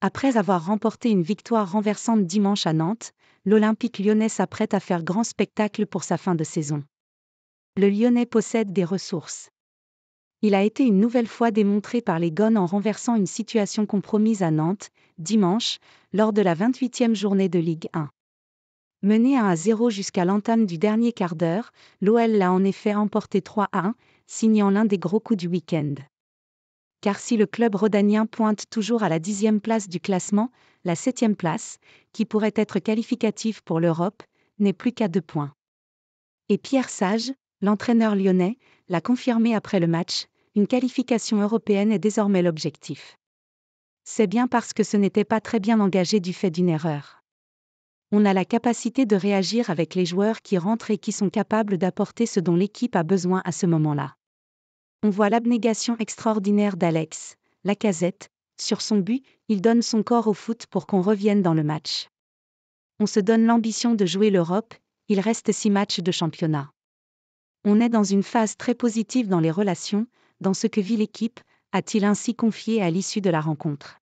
Après avoir remporté une victoire renversante dimanche à Nantes, l'Olympique lyonnais s'apprête à faire grand spectacle pour sa fin de saison. Le lyonnais possède des ressources. Il a été une nouvelle fois démontré par les Gones en renversant une situation compromise à Nantes, dimanche, lors de la 28e journée de Ligue 1. Mené 1 à 0 jusqu'à l'entame du dernier quart d'heure, l'OL l'a en effet emporté 3 à 1, signant l'un des gros coups du week-end car si le club rodanien pointe toujours à la dixième place du classement, la septième place, qui pourrait être qualificative pour l'Europe, n'est plus qu'à deux points. Et Pierre Sage, l'entraîneur lyonnais, l'a confirmé après le match, une qualification européenne est désormais l'objectif. C'est bien parce que ce n'était pas très bien engagé du fait d'une erreur. On a la capacité de réagir avec les joueurs qui rentrent et qui sont capables d'apporter ce dont l'équipe a besoin à ce moment-là on voit l'abnégation extraordinaire d'Alex, la casette, sur son but, il donne son corps au foot pour qu'on revienne dans le match. On se donne l'ambition de jouer l'Europe, il reste six matchs de championnat. On est dans une phase très positive dans les relations, dans ce que vit l'équipe, a-t-il ainsi confié à l'issue de la rencontre.